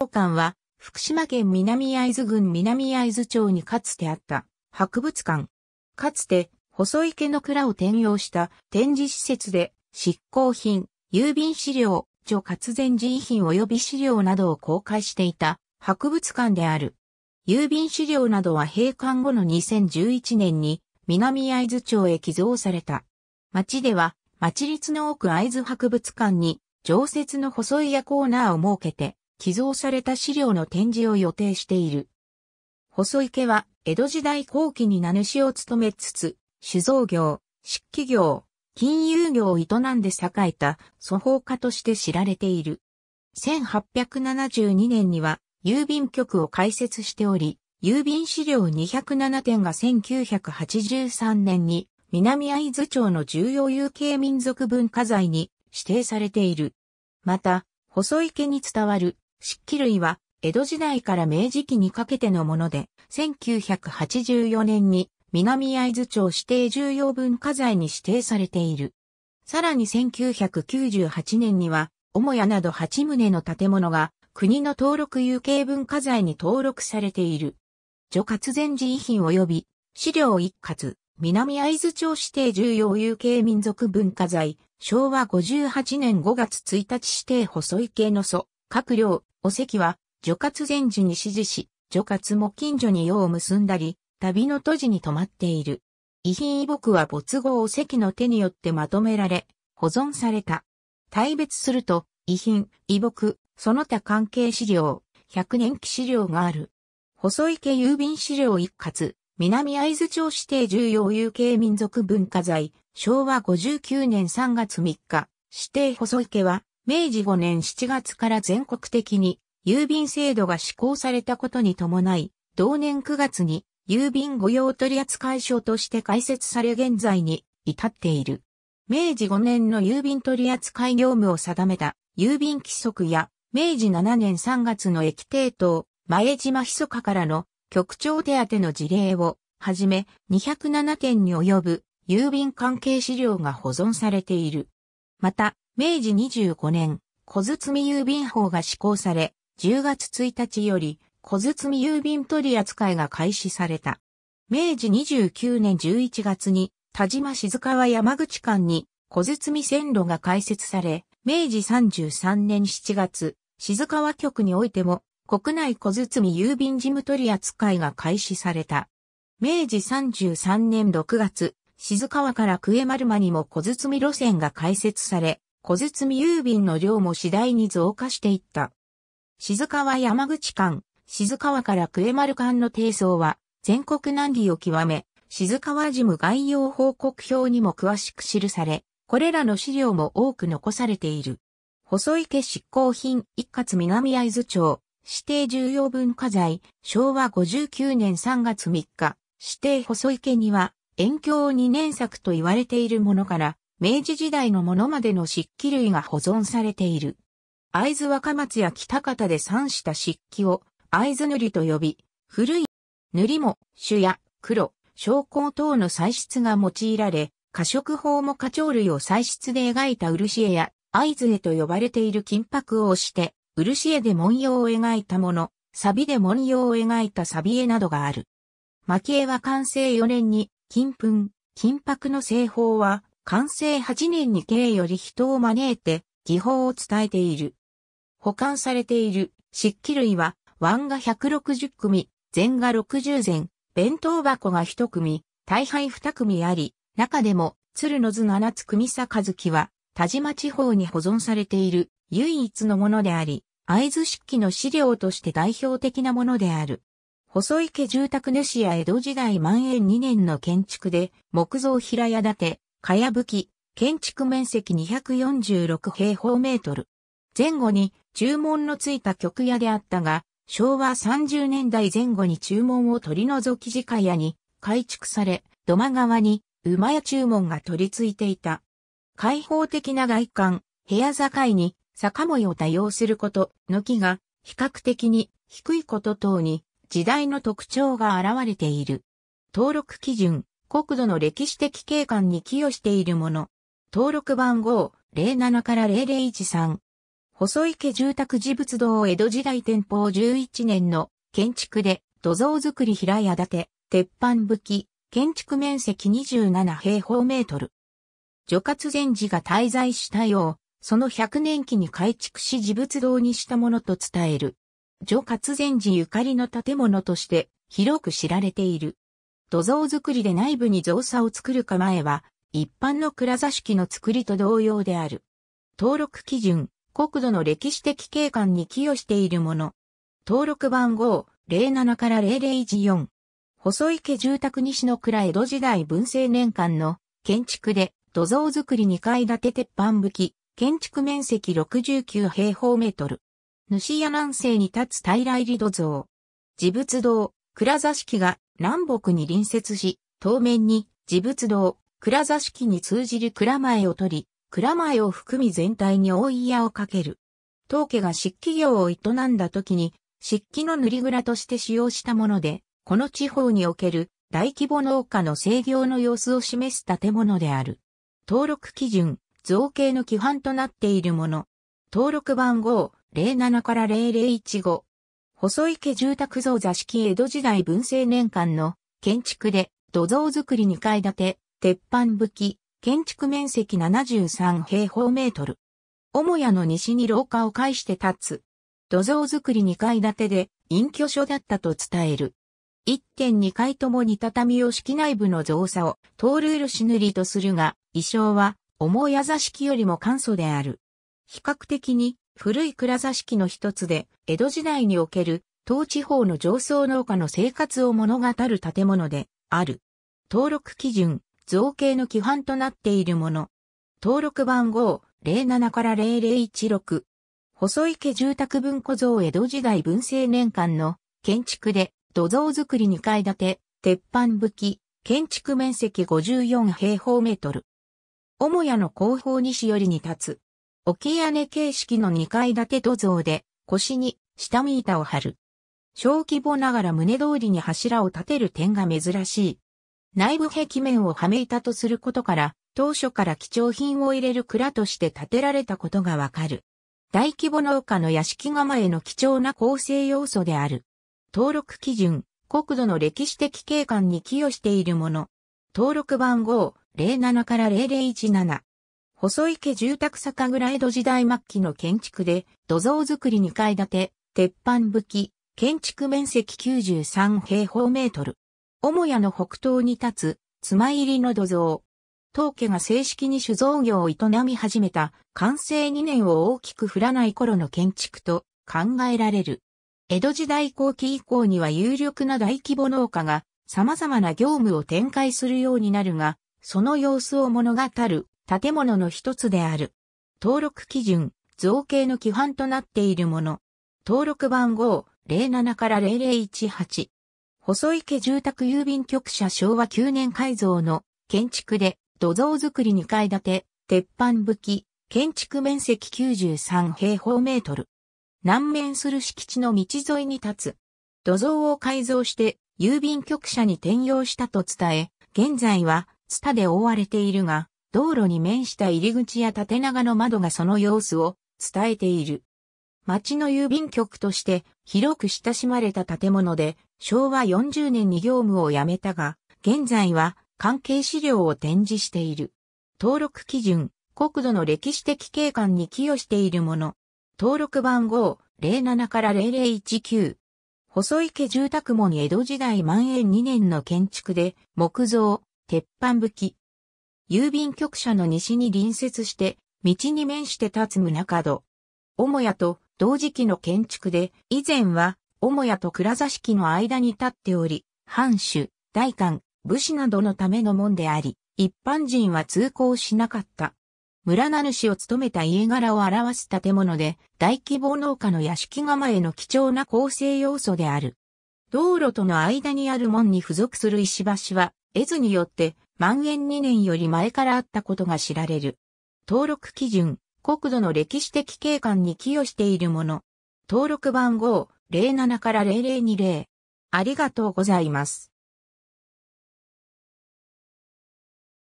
館は、福島県南会津郡南会津町にかつてあった博物館。かつて、細池の蔵を転用した展示施設で、執行品、郵便資料、除活前人品及び資料などを公開していた博物館である。郵便資料などは閉館後の2011年に南会津町へ寄贈された。町では、町立の奥会津博物館に常設の細い屋コーナーを設けて、寄贈された資料の展示を予定している。細池は、江戸時代後期に名主を務めつつ、酒造業、漆器業、金融業を営んで栄えた祖法家として知られている。1872年には郵便局を開設しており、郵便資料207点が1983年に南会津町の重要有形民族文化財に指定されている。また、細池に伝わる漆器類は、江戸時代から明治期にかけてのもので、1984年に南会津町指定重要文化財に指定されている。さらに1998年には、母屋など8棟の建物が国の登録有形文化財に登録されている。除活前寺遺品及び資料一括、南会津町指定重要有形民族文化財、昭和58年5月1日指定細池の祖、各領、お席は、除活前時に指示し、除活も近所に用を結んだり、旅の都時に泊まっている。遺品遺木は没後お席の手によってまとめられ、保存された。大別すると、遺品、遺木、その他関係資料、100年期資料がある。細池郵便資料一括、南会津町指定重要有形民族文化財、昭和59年3月3日、指定細池は、明治5年7月から全国的に郵便制度が施行されたことに伴い、同年9月に郵便御用取扱所として開設され現在に至っている。明治5年の郵便取扱業務を定めた郵便規則や明治7年3月の駅定等、前島密かからの局長手当の事例をはじめ207件に及ぶ郵便関係資料が保存されている。また、明治25年、小包郵便法が施行され、10月1日より小包郵便取扱いが開始された。明治29年11月に田島静川山口間に小包線路が開設され、明治33年7月、静川局においても国内小包郵便事務取扱いが開始された。明治33年6月、静川から久江丸間にも小包路線が開設され、小包郵便の量も次第に増加していった。静川山口間、静川から久江丸間の低層は、全国難儀を極め、静川事務概要報告表にも詳しく記され、これらの資料も多く残されている。細池執行品一括南合津町、指定重要文化財、昭和59年3月3日、指定細池には、遠鏡二年作と言われているものから、明治時代のものまでの漆器類が保存されている。会津若松や北方で産した漆器を会津塗と呼び、古い塗りも朱や黒、昇降等の彩質が用いられ、過色法も花鳥類を彩質で描いた漆絵や会津絵と呼ばれている金箔を押して、漆絵で文様を描いたもの、サビで文様を描いたサビ絵などがある。蒔絵は完成4年に、金粉、金箔の製法は完成8年に K より人を招いて技法を伝えている。保管されている漆器類は、腕が160組、禅が60膳、弁当箱が1組、大杯2組あり、中でも、鶴の図七つ組さかずきは、田島地方に保存されている唯一のものであり、会津漆器の資料として代表的なものである。細池住宅主や江戸時代万延2年の建築で、木造平屋建て、かやぶき、建築面積246平方メートル。前後に注文のついた曲屋であったが、昭和30年代前後に注文を取り除き自家屋に改築され、土間側に馬屋注文が取り付いていた。開放的な外観、部屋境に坂模様多用すること、の木が比較的に低いこと等に時代の特徴が現れている。登録基準、国土の歴史的景観に寄与しているもの。登録番号07から0013。細池住宅事物堂江戸時代天保11年の建築で土蔵造り平屋建て、鉄板武器、建築面積27平方メートル。除活禅寺が滞在したよう、その100年期に改築し自仏堂にしたものと伝える。除活禅寺ゆかりの建物として広く知られている。土蔵造りで内部に造作を作る構えは、一般の蔵座敷の作りと同様である。登録基準、国土の歴史的景観に寄与しているもの。登録番号07から0014。細池住宅西の蔵江戸時代文政年間の建築で土蔵造り2階建て鉄板武器、建築面積69平方メートル。主屋南西に立つ平入り土蔵。自仏堂、蔵座敷が南北に隣接し、当面に、自仏堂、蔵座敷に通じる蔵前を取り、蔵前を含み全体に大家をかける。当家が漆器業を営んだ時に、漆器の塗り蔵として使用したもので、この地方における大規模農家の制御の様子を示す建物である。登録基準、造形の規範となっているもの。登録番号、07から0015、細池住宅造座敷江戸時代文政年間の建築で土蔵造り2階建て、鉄板武器、建築面積73平方メートル。母屋の西に廊下を介して立つ。土蔵造り2階建てで隠居所だったと伝える。1.2階ともに畳を敷内部の造作を通る漆塗りとするが、衣装は母屋座敷よりも簡素である。比較的に古い倉座敷の一つで、江戸時代における、当地方の上層農家の生活を物語る建物である。登録基準、造形の規範となっているもの。登録番号07から0016。細池住宅文庫像江戸時代文政年間の建築で土蔵造り2階建て、鉄板武器、建築面積54平方メートル。母屋の後方西寄りに立つ置き屋根形式の2階建て土蔵で、腰に下見板を張る。小規模ながら胸通りに柱を立てる点が珍しい。内部壁面をはめ板とすることから、当初から貴重品を入れる蔵として建てられたことがわかる。大規模農家の屋敷構えの貴重な構成要素である。登録基準、国土の歴史的景観に寄与しているもの。登録番号07から0017。細池住宅酒蔵江戸時代末期の建築で、土蔵造り2階建て、鉄板武器、建築面積93平方メートル。母屋の北東に立つ、妻入りの土蔵。当家が正式に酒造業を営み始めた、完成2年を大きく振らない頃の建築と考えられる。江戸時代後期以降には有力な大規模農家が様々な業務を展開するようになるが、その様子を物語る建物の一つである。登録基準、造形の規範となっているもの。登録番号07から0018。細池住宅郵便局舎昭和9年改造の建築で土蔵造り2階建て、鉄板武器、建築面積93平方メートル。南面する敷地の道沿いに立つ。土蔵を改造して郵便局舎に転用したと伝え、現在はツタで覆われているが、道路に面した入り口や縦長の窓がその様子を伝えている。町の郵便局として広く親しまれた建物で昭和40年に業務を辞めたが、現在は関係資料を展示している。登録基準、国土の歴史的景観に寄与しているもの。登録番号07から0019。細池住宅門江戸時代万延2年の建築で木造、鉄板武き、郵便局舎の西に隣接して、道に面して立つ宗門。母屋と同時期の建築で、以前は母屋と倉座敷の間に立っており、藩主、大官、武士などのための門であり、一般人は通行しなかった。村名主を務めた家柄を表す建物で、大規模農家の屋敷構えの貴重な構成要素である。道路との間にある門に付属する石橋は、絵図によって、万延2年より前からあったことが知られる。登録基準、国土の歴史的景観に寄与しているもの。登録番号07から0020。ありがとうございます。